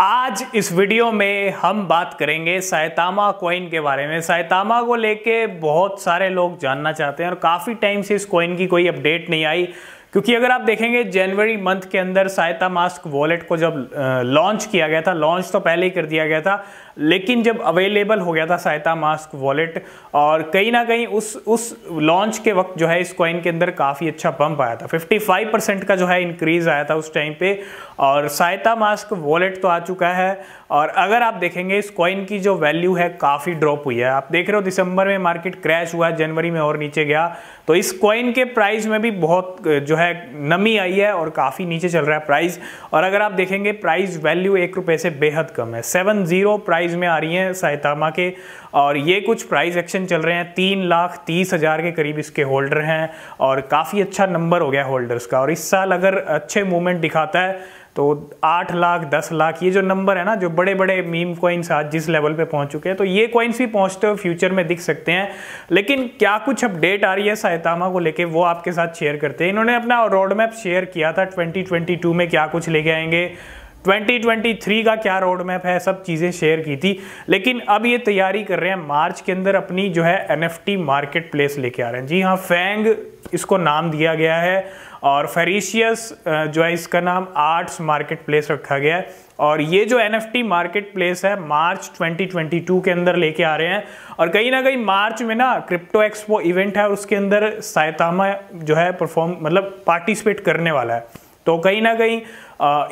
आज इस वीडियो में हम बात करेंगे सायतामा कॉइन के बारे में सायतामा को लेके बहुत सारे लोग जानना चाहते हैं और काफ़ी टाइम से इस कॉइन की कोई अपडेट नहीं आई क्योंकि अगर आप देखेंगे जनवरी मंथ के अंदर सहायता मास्क वॉलेट को जब लॉन्च किया गया था लॉन्च तो पहले ही कर दिया गया था लेकिन जब अवेलेबल हो गया था सहायता मास्क वॉलेट और कहीं ना कहीं उस उस लॉन्च के वक्त जो है इस कॉइन के अंदर काफ़ी अच्छा पंप आया था 55 परसेंट का जो है इंक्रीज आया था उस टाइम पे और सहायता मास्क वॉलेट तो आ चुका है और अगर आप देखेंगे इस कॉइन की जो वैल्यू है काफ़ी ड्रॉप हुई है आप देख रहे हो दिसंबर में मार्केट क्रैश हुआ जनवरी में और नीचे गया तो इस कॉइन के प्राइस में भी बहुत जो है नमी आई है और काफ़ी नीचे चल रहा है प्राइस और अगर आप देखेंगे प्राइस वैल्यू एक रुपये से बेहद कम है सेवन जीरो प्राइस में आ रही है साइतामा के और ये कुछ प्राइस एक्शन चल रहे हैं तीन लाख तीस हज़ार के करीब इसके होल्डर हैं और काफ़ी अच्छा नंबर हो गया होल्डर्स का और इस साल अगर अच्छे मूवमेंट दिखाता है तो आठ लाख दस लाख ये जो नंबर है ना जो बड़े बड़े मीम कॉइन्स आज जिस लेवल पे पहुंच चुके हैं तो ये कॉइन्स भी पहुंचते हुए फ्यूचर में दिख सकते हैं लेकिन क्या कुछ अपडेट आ रही है सायतामा को लेके वो आपके साथ शेयर करते हैं इन्होंने अपना रोड मैप शेयर किया था 2022 में क्या कुछ लेके आएंगे 2023 का क्या रोड मैप है सब चीज़ें शेयर की थी लेकिन अब ये तैयारी कर रहे हैं मार्च के अंदर अपनी जो है एनएफटी मार्केट प्लेस लेके आ रहे हैं जी हाँ फैंग इसको नाम दिया गया है और फेरिशियस जो है इसका नाम आर्ट्स मार्केट प्लेस रखा गया है और ये जो एन एफ मार्केट प्लेस है मार्च 2022 के अंदर लेके आ रहे हैं और कहीं ना कहीं मार्च में ना क्रिप्टो एक्सपो इवेंट है और उसके अंदर सायतामा जो है परफॉर्म मतलब पार्टिसिपेट करने वाला है तो कहीं ना कहीं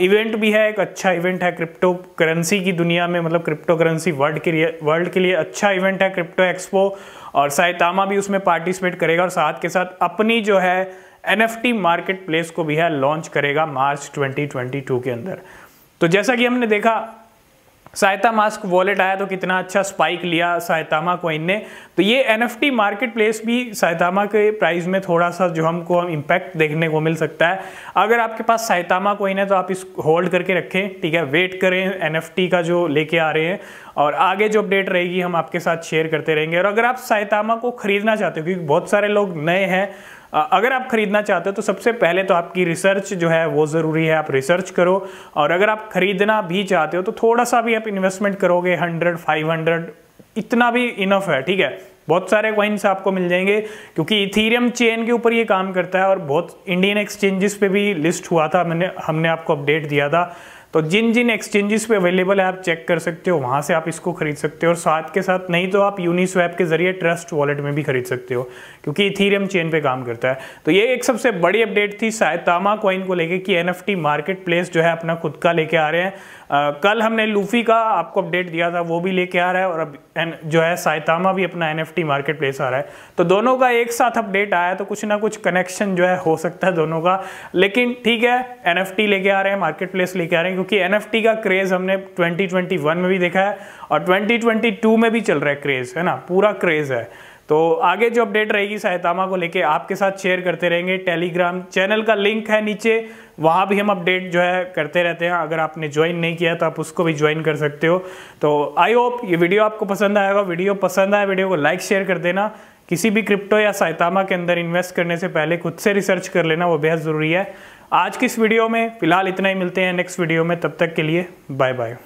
इवेंट भी है एक अच्छा इवेंट है क्रिप्टो करेंसी की दुनिया में मतलब क्रिप्टो करेंसी वर्ल्ड के लिए वर्ल्ड के लिए अच्छा इवेंट है क्रिप्टो एक्सपो और साइतामा भी उसमें पार्टिसिपेट करेगा और साथ के साथ अपनी जो है N F T market place को भी है लॉन्च करेगा मार्च 2022 के अंदर तो जैसा कि हमने देखा सायता मास्क वॉलेट आया तो कितना अच्छा स्पाइक लिया सायतामा कोइन ने तो ये N F T market place भी सायतामा के प्राइस में थोड़ा सा जो हमको हम इम्पैक्ट देखने को मिल सकता है अगर आपके पास सायतामा कोइन है तो आप इस होल्ड करके रखें ठीक है वेट करें एन एफ टी का जो लेके आ रहे हैं और आगे जो अपडेट रहेगी हम आपके साथ शेयर करते रहेंगे और अगर आप सायतामा को खरीदना चाहते हो क्योंकि बहुत सारे लोग नए हैं अगर आप खरीदना चाहते हो तो सबसे पहले तो आपकी रिसर्च जो है वो ज़रूरी है आप रिसर्च करो और अगर आप खरीदना भी चाहते हो तो थोड़ा सा भी आप इन्वेस्टमेंट करोगे हंड्रेड फाइव हंड्रेड इतना भी इनफ है ठीक है बहुत सारे क्वाइंस आपको मिल जाएंगे क्योंकि इथीरियम चेन के ऊपर ये काम करता है और बहुत इंडियन एक्सचेंजेस पे भी लिस्ट हुआ था मैंने हमने आपको अपडेट दिया था तो जिन जिन एक्सचेंजेस पे अवेलेबल है आप चेक कर सकते हो वहाँ से आप इसको खरीद सकते हो और साथ के साथ नहीं तो आप यूनिस्वैप के जरिए ट्रस्ट वॉलेट में भी खरीद सकते हो क्योंकि इथीरियम चेन पे काम करता है तो ये एक सबसे बड़ी अपडेट थी शायद तामा कॉइन को लेके कि एन मार्केट प्लेस जो है अपना खुद का लेके आ रहे हैं आ, कल हमने लूफी का आपको अपडेट दिया था वो भी लेके आ रहा है और अब एन, जो है सायतामा भी अपना एन मार्केट प्लेस आ रहा है तो दोनों का एक साथ अपडेट आया तो कुछ ना कुछ कनेक्शन जो है हो सकता है दोनों का लेकिन ठीक है एन लेके आ रहे हैं मार्केट प्लेस लेके आ रहे हैं क्योंकि एन का क्रेज हमने 2021 में भी देखा है और 2022 में भी चल रहा है क्रेज है ना पूरा क्रेज है तो आगे जो अपडेट रहेगी सायतामा को लेके आपके साथ शेयर करते रहेंगे टेलीग्राम चैनल का लिंक है नीचे वहाँ भी हम अपडेट जो है करते रहते हैं अगर आपने ज्वाइन नहीं किया तो आप उसको भी ज्वाइन कर सकते हो तो आई होप ये वीडियो आपको पसंद आएगा वीडियो पसंद आए वीडियो को लाइक शेयर कर देना किसी भी क्रिप्टो या सायतामा के अंदर इन्वेस्ट करने से पहले खुद से रिसर्च कर लेना वो बेहद ज़रूरी है आज की इस वीडियो में फिलहाल इतना ही मिलते हैं नेक्स्ट वीडियो में तब तक के लिए बाय बाय